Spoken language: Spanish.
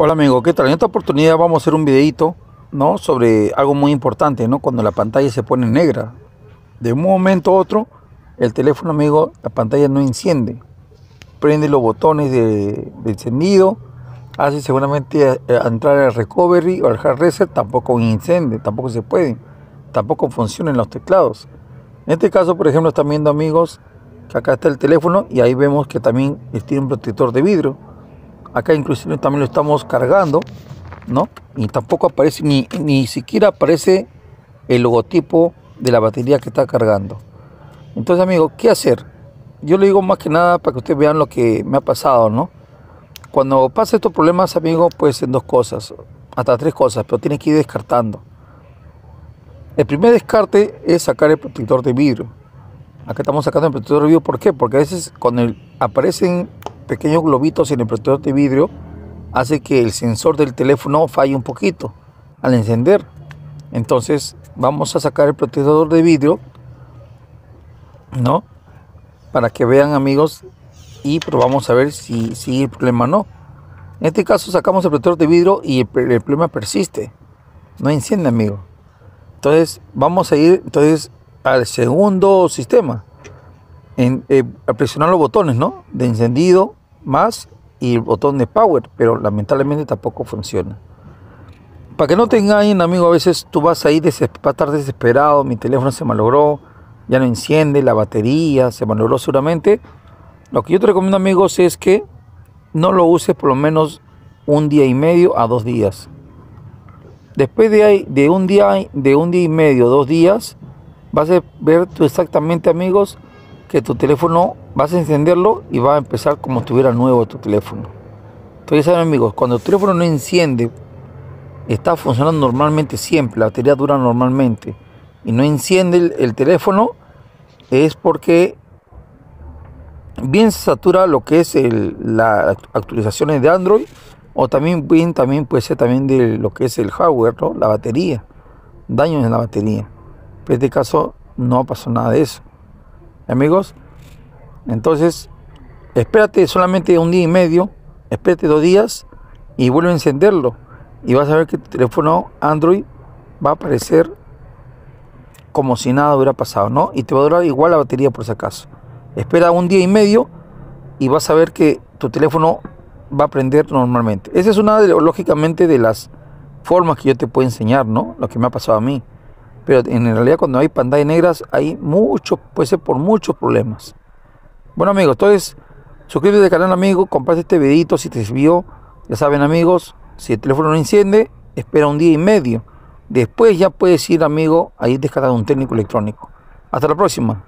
Hola amigo, ¿qué tal? En esta oportunidad vamos a hacer un videito, ¿no? Sobre algo muy importante, ¿no? Cuando la pantalla se pone negra. De un momento a otro, el teléfono amigo, la pantalla no enciende. Prende los botones de, encendido, hace seguramente eh, eh, entrar al recovery o al hard reset, tampoco enciende, tampoco se puede, tampoco funcionan los teclados. En este caso, por ejemplo, están viendo amigos que acá está el teléfono y ahí vemos que también tiene un protector de vidrio acá inclusive también lo estamos cargando, ¿no? Y tampoco aparece, ni, ni siquiera aparece el logotipo de la batería que está cargando. Entonces, amigo, ¿qué hacer? Yo le digo más que nada para que ustedes vean lo que me ha pasado, ¿no? Cuando pasa estos problemas, amigo, pues en dos cosas, hasta tres cosas, pero tienes que ir descartando. El primer descarte es sacar el protector de vidrio. Acá estamos sacando el protector de vidrio, ¿por qué? Porque a veces cuando aparecen pequeños globitos en el protector de vidrio hace que el sensor del teléfono falle un poquito al encender. Entonces vamos a sacar el protector de vidrio, ¿no? Para que vean amigos y probamos pues a ver si, sigue el problema no. En este caso sacamos el protector de vidrio y el, problema persiste. No enciende amigo. Entonces vamos a ir entonces al segundo sistema. En, eh, a presionar los botones, ¿no? De encendido, más y el botón de power, pero lamentablemente tampoco funciona. Para que no te engañen, amigo, a veces tú vas ahí, a estar desesperado, mi teléfono se malogró, ya no enciende, la batería se malogró seguramente. Lo que yo te recomiendo, amigos, es que no lo uses por lo menos un día y medio a dos días. Después de, ahí, de, un, día, de un día y medio, dos días, vas a ver tú exactamente, amigos, que tu teléfono vas a encenderlo y va a empezar como si estuviera nuevo tu teléfono. Entonces amigos, cuando el teléfono no enciende, está funcionando normalmente siempre, la batería dura normalmente, y no enciende el, teléfono, es porque bien se satura lo que es las actualizaciones de Android, o también bien también puede ser también de lo que es el hardware, la batería, daños en la batería. Pero en este caso no pasó nada de eso. Amigos, entonces, espérate solamente un día y medio, espérate dos días y vuelve a encenderlo. Y vas a ver que tu teléfono Android va a aparecer como si nada hubiera pasado, ¿no? Y te va a durar igual la batería por si acaso. Espera un día y medio y vas a ver que tu teléfono va a prender normalmente. Esa es una, de, lógicamente, de las formas que yo te puedo enseñar, ¿no? Lo que me ha pasado a mí. Pero en realidad cuando hay pantallas negras hay muchos, puede ser por muchos problemas. Bueno amigos, entonces suscríbete al canal amigo, comparte este videito si te sirvió. Ya saben amigos, si el teléfono no enciende, espera un día y medio. Después ya puedes ir amigo a ir descargando un técnico electrónico. Hasta la próxima.